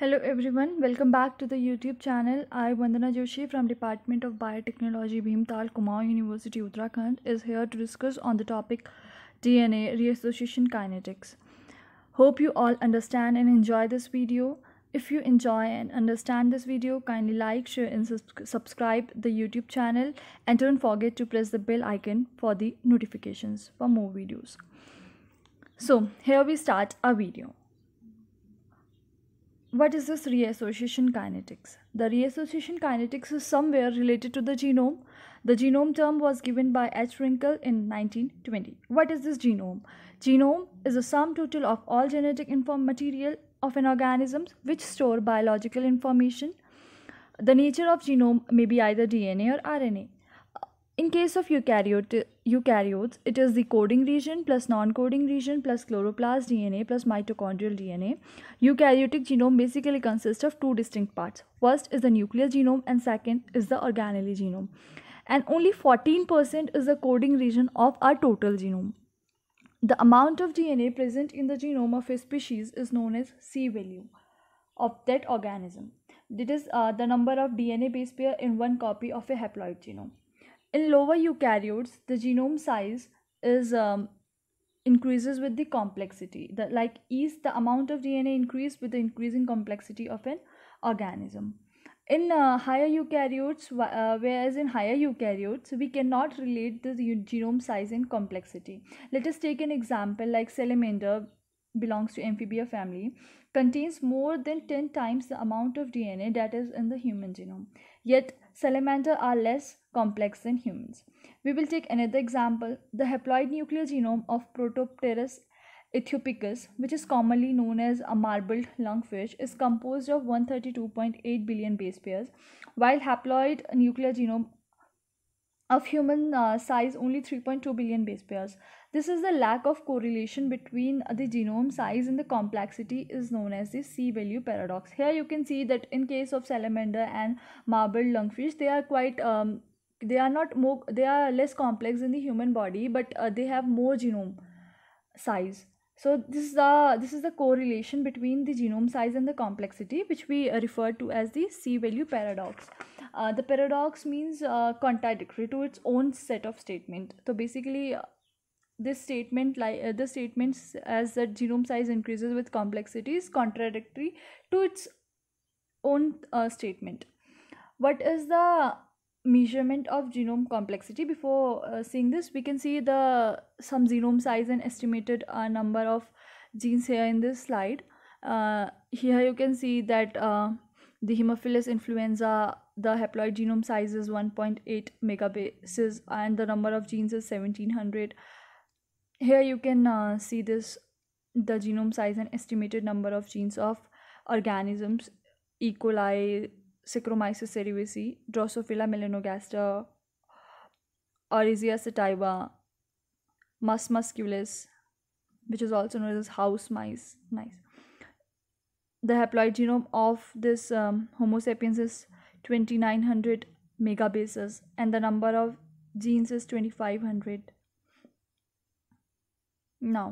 Hello everyone, welcome back to the YouTube channel. I, Vandana Joshi from Department of Biotechnology, Bhimtal Kumau University, Uttarakhand is here to discuss on the topic DNA reassociation kinetics. Hope you all understand and enjoy this video. If you enjoy and understand this video, kindly like, share and subscribe the YouTube channel and don't forget to press the bell icon for the notifications for more videos. So here we start our video what is this reassociation kinetics? The reassociation kinetics is somewhere related to the genome. The genome term was given by H. Wrinkle in 1920. What is this genome? Genome is the sum total of all genetic inform material of an organism which store biological information. The nature of genome may be either DNA or RNA. In case of eukaryote, eukaryotes, it is the coding region plus non-coding region plus chloroplast DNA plus mitochondrial DNA. Eukaryotic genome basically consists of two distinct parts. First is the nuclear genome and second is the organelle genome. And only 14% is the coding region of our total genome. The amount of DNA present in the genome of a species is known as C value of that organism. It is uh, the number of DNA base pair in one copy of a haploid genome in lower eukaryotes the genome size is um, increases with the complexity That like yeast the amount of dna increased with the increasing complexity of an organism in uh, higher eukaryotes uh, whereas in higher eukaryotes we cannot relate the genome size and complexity let us take an example like salamander belongs to amphibia family contains more than 10 times the amount of dna that is in the human genome yet salamander are less complex than humans. We will take another example, the haploid nuclear genome of Protopterus Ethiopicus, which is commonly known as a marbled lungfish, is composed of 132.8 billion base pairs, while haploid nuclear genome of human uh, size only 3.2 billion base pairs this is the lack of correlation between the genome size and the complexity is known as the c value paradox here you can see that in case of salamander and marbled lungfish they are quite um, they are not more they are less complex in the human body but uh, they have more genome size so this is the this is the correlation between the genome size and the complexity which we uh, refer to as the c value paradox uh, the paradox means uh, contradictory to its own set of statement so basically uh, this statement like uh, the statements as the genome size increases with complexity is contradictory to its own uh, statement what is the measurement of genome complexity before uh, seeing this we can see the some genome size and estimated uh, number of genes here in this slide uh, here you can see that uh, the hemophilus influenza the haploid genome size is 1.8 megabases and the number of genes is 1700 here you can uh, see this the genome size and estimated number of genes of organisms e coli saccharomyces cerevisiae drosophila melanogaster oryzea sativa mus musculus which is also known as house mice nice the haploid genome of this um, homo sapiens is 2900 megabases and the number of genes is 2500 now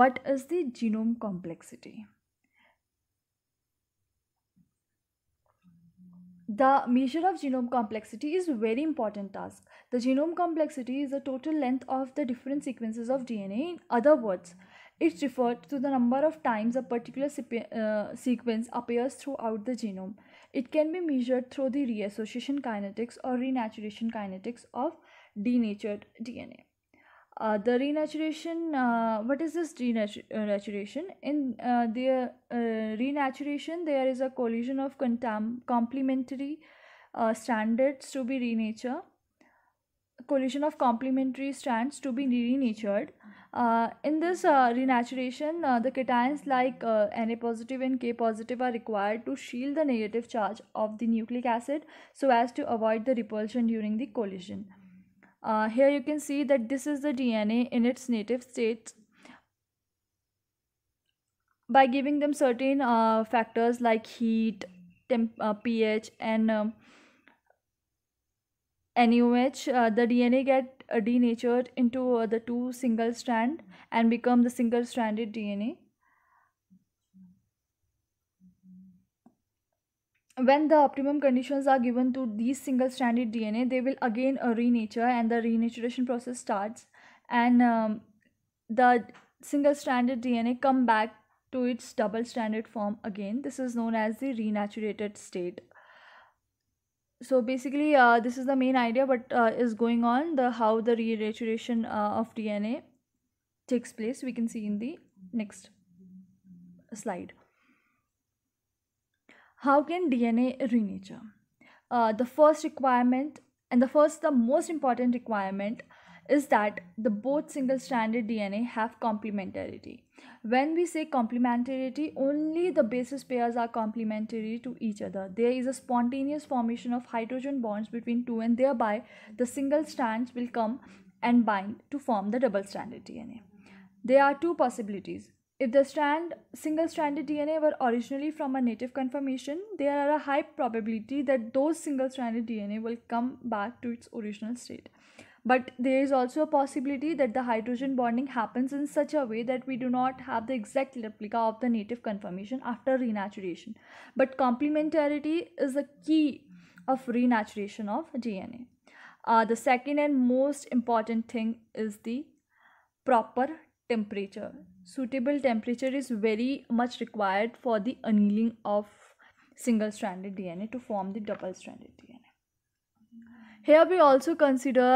what is the genome complexity The measure of genome complexity is a very important task. The genome complexity is the total length of the different sequences of DNA. In other words, it's referred to the number of times a particular uh, sequence appears throughout the genome. It can be measured through the reassociation kinetics or renaturation kinetics of denatured DNA. Uh, the renaturation uh, what is this uh, renaturation in uh, the uh, renaturation there is a collision of complementary uh, standards to be renatured collision of complementary strands to be renatured uh, in this uh, renaturation, uh, the cations like Na positive and K positive are required to shield the negative charge of the nucleic acid so as to avoid the repulsion during the collision. here you can see that this is the DNA in its native state by giving them certain uh, factors like heat, temp, uh, pH, and um, NUH, uh, the DNA get denatured into uh, the two single strand and become the single stranded DNA. When the optimum conditions are given to these single stranded DNA, they will again uh, renature and the renaturation process starts and um, the single stranded DNA come back to its double stranded form again. This is known as the renaturated state so basically uh, this is the main idea but uh, is going on the how the reiteration uh, of dna takes place we can see in the next slide how can dna renature uh, the first requirement and the first the most important requirement is that the both single stranded dna have complementarity when we say complementarity only the basis pairs are complementary to each other there is a spontaneous formation of hydrogen bonds between two and thereby the single strands will come and bind to form the double stranded dna there are two possibilities if the strand single stranded dna were originally from a native conformation there are a high probability that those single stranded dna will come back to its original state but there is also a possibility that the hydrogen bonding happens in such a way that we do not have the exact replica of the native conformation after renaturation but complementarity is the key of renaturation of dna uh, the second and most important thing is the proper temperature suitable temperature is very much required for the annealing of single stranded dna to form the double stranded dna here we also consider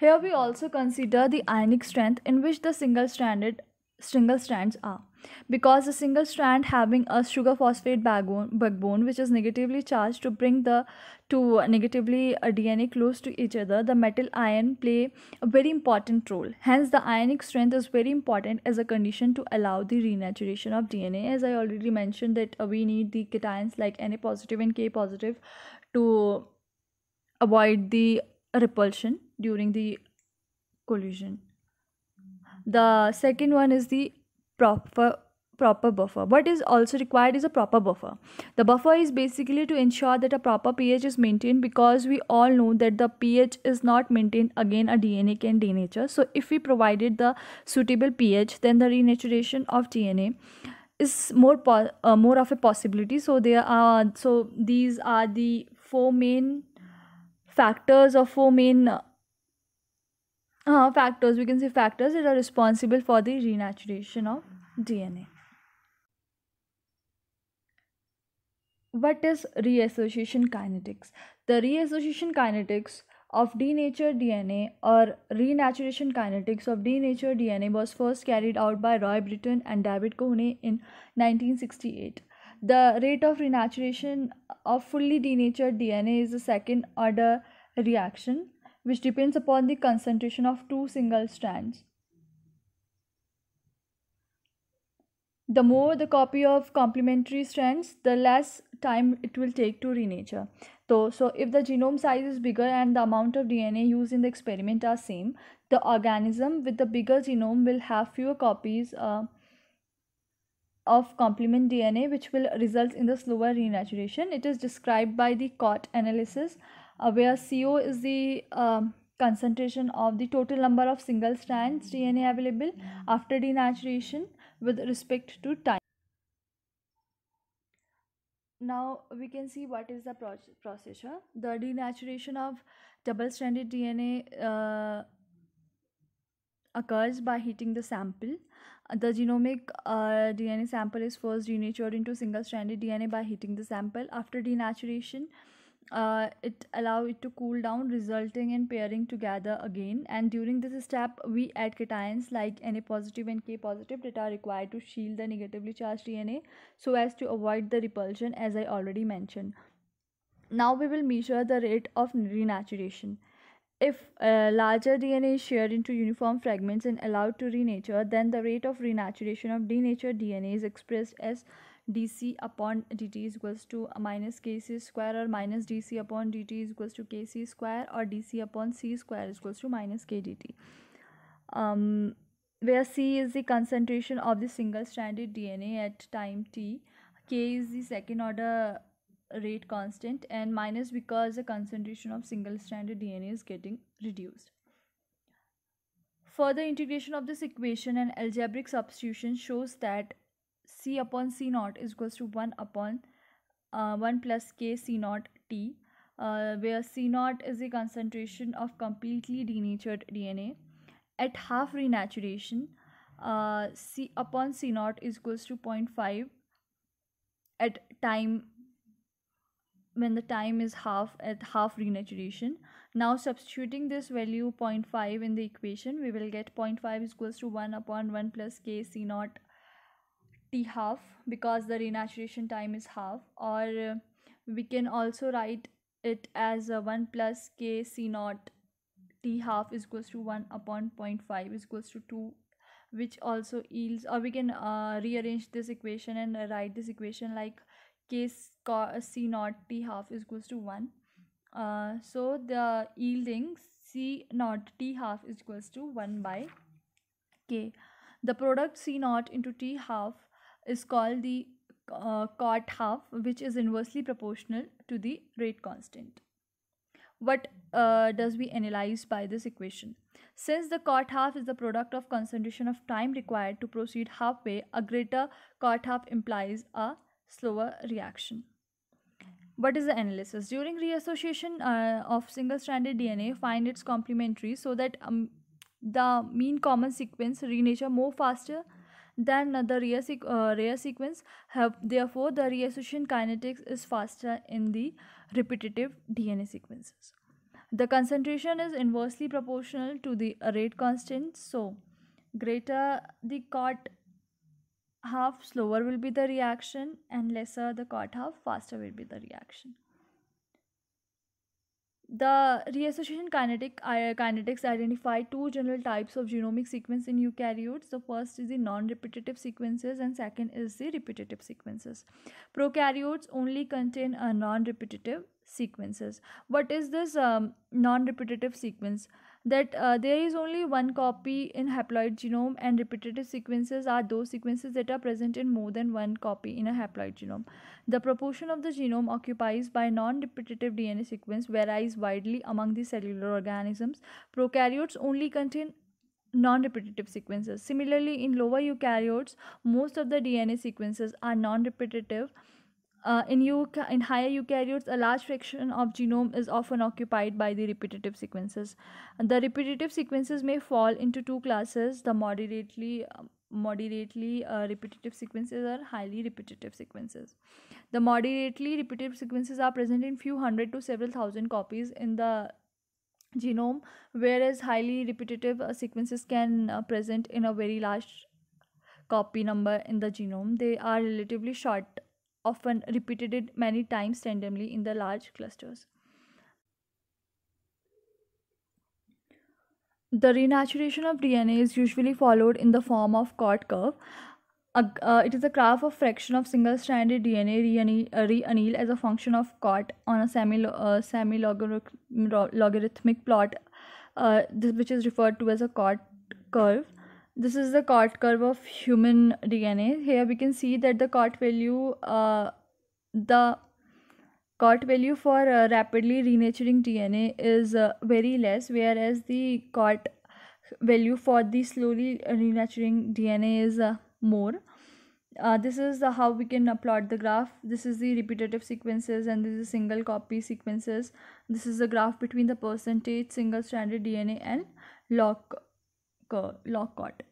Here we also consider the ionic strength in which the single-stranded single strands are because the single strand having a sugar phosphate backbone, backbone which is negatively charged to bring the to uh, negatively uh, dna close to each other the metal ion play a very important role hence the ionic strength is very important as a condition to allow the renaturation of dna as i already mentioned that uh, we need the cations like na positive and k positive to avoid the repulsion during the collision. The second one is the proper proper buffer. What is also required is a proper buffer. The buffer is basically to ensure that a proper pH is maintained because we all know that the pH is not maintained again a DNA can denature. So if we provided the suitable pH then the renaturation of DNA is more uh, more of a possibility. So there are so these are the four main factors or four main uh, uh, factors we can say factors that are responsible for the renaturation of dna what is reassociation kinetics the reassociation kinetics of denatured DNA or renaturation kinetics of denatured DNA was first carried out by Roy Britton and David Cohen in 1968. The rate of renaturation of fully denatured DNA is a second order reaction which depends upon the concentration of two single strands. The more the copy of complementary strands, the less time it will take to renature. So, so if the genome size is bigger and the amount of DNA used in the experiment are same, the organism with the bigger genome will have fewer copies uh, of complement DNA which will result in the slower renaturation. It is described by the COT analysis uh, where CO is the um, concentration of the total number of single strands DNA available after denaturation with respect to time. Now we can see what is the pro procedure. The denaturation of double-stranded DNA uh, occurs by heating the sample. The genomic uh, DNA sample is first denatured into single-stranded DNA by heating the sample. After denaturation, uh, it allow it to cool down resulting in pairing together again and during this step we add cations like any positive and K positive that are required to shield the negatively charged DNA so as to avoid the repulsion as I already mentioned. Now we will measure the rate of renaturation. If uh, larger DNA is shared into uniform fragments and allowed to renature, then the rate of renaturation of denatured DNA is expressed as dc upon dt is equals to minus kc square or minus dc upon dt is equals to kc square or dc upon c square is equals to minus kdt um, where c is the concentration of the single stranded dna at time t k is the second order rate constant and minus because the concentration of single stranded dna is getting reduced Further integration of this equation and algebraic substitution shows that c upon c naught is equals to 1 upon uh, 1 plus k c naught t uh, where c naught is the concentration of completely denatured dna at half renaturation uh, c upon c naught is equals to 0.5 at time when the time is half at half renaturation now substituting this value 0.5 in the equation we will get 0.5 is equals to 1 upon 1 plus k c naught t half because the renaturation time is half or we can also write it as 1 plus k c naught t half is equals to 1 upon 0.5 is equals to 2 which also yields or we can uh, rearrange this equation and write this equation like k c naught t half is equals to 1 uh, so the yielding c naught t half is equals to 1 by k the product c naught into t half is called the uh, cot half which is inversely proportional to the rate constant what uh, does we analyze by this equation since the cot half is the product of concentration of time required to proceed halfway a greater cot half implies a slower reaction what is the analysis during reassociation uh, of single stranded dna find its complementary so that um, the mean common sequence renature more faster than the rear, sequ uh, rear sequence. Have, therefore, the reassociation kinetics is faster in the repetitive DNA sequences. The concentration is inversely proportional to the rate constant. So, greater the cot half, slower will be the reaction and lesser the cot half, faster will be the reaction. The reassociation kinetic, uh, kinetics identify two general types of genomic sequence in eukaryotes. The first is the non-repetitive sequences and second is the repetitive sequences. Prokaryotes only contain a uh, non-repetitive sequences. What is this um, non-repetitive sequence? that uh, there is only one copy in haploid genome and repetitive sequences are those sequences that are present in more than one copy in a haploid genome. The proportion of the genome occupied by non-repetitive DNA sequence varies widely among the cellular organisms. Prokaryotes only contain non-repetitive sequences. Similarly, in lower eukaryotes, most of the DNA sequences are non-repetitive uh, in, euca- in higher eukaryotes, a large fraction of genome is often occupied by the repetitive sequences. The repetitive sequences may fall into two classes: the moderately um, moderately uh, repetitive sequences are highly repetitive sequences the moderately repetitive sequences are present in few hundred to several thousand copies in the genome whereas highly repetitive uh, sequences can uh, present in a very large copy number in the genome they are relatively short often repeated many times randomly in the large clusters. The renaturation of DNA is usually followed in the form of Cot curve. Uh, it is a graph of fraction of single-stranded DNA uh, reanneal as a function of Cot on a uh, semi-logarithmic plot, uh, this, which is referred to as a Cot curve this is the cot curve of human DNA. Here we can see that the cot value, uh, the cot value for uh, rapidly renaturing DNA is uh, very less, whereas the cot value for the slowly renaturing DNA is uh, more. Uh, this is how we can plot the graph. This is the repetitive sequences and this is single copy sequences. This is the graph between the percentage single stranded DNA and log log cot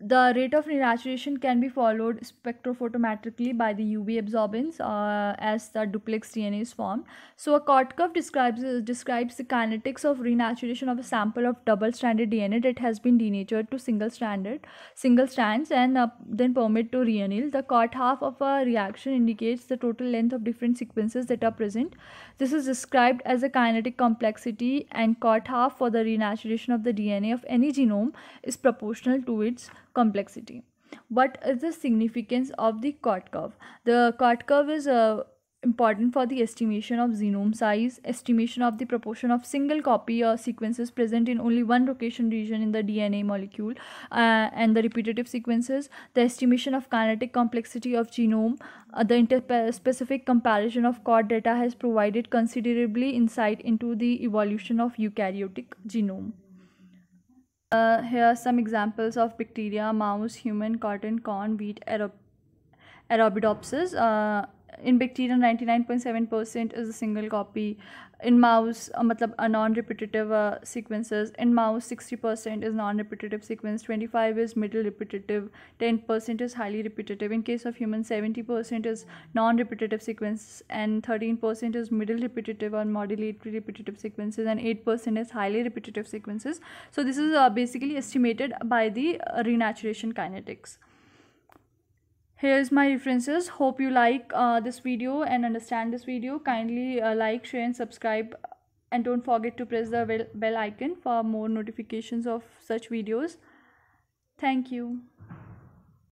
the rate of denaturation can be followed spectrophotometrically by the UV absorbance uh, as the duplex DNA is formed. So a cot curve describes, uh, describes the kinetics of renaturation of a sample of double-stranded DNA that has been denatured to single-stranded single strands and uh, then permit to reanneal. The cot half of a reaction indicates the total length of different sequences that are present. This is described as a kinetic complexity and cot half for the renaturation of the DNA of any genome is proportional to its complexity what is the significance of the cot curve the cot curve is uh, important for the estimation of genome size estimation of the proportion of single copy or uh, sequences present in only one location region in the dna molecule uh, and the repetitive sequences the estimation of kinetic complexity of genome uh, the interspecific comparison of cot data has provided considerably insight into the evolution of eukaryotic genome uh, here are some examples of bacteria, mouse, human, cotton, corn, wheat, Arabidopsis. Uh, in bacteria 99.7% is a single copy in mouse uh, matlab, uh, non-repetitive uh, sequences in mouse 60% is non-repetitive sequence 25 is middle repetitive 10% is highly repetitive in case of human 70% is non-repetitive sequence and 13% is middle repetitive or modulatory repetitive sequences and 8% is highly repetitive sequences so this is uh, basically estimated by the uh, renaturation kinetics here's my references hope you like uh, this video and understand this video kindly uh, like share and subscribe and don't forget to press the bell, bell icon for more notifications of such videos thank you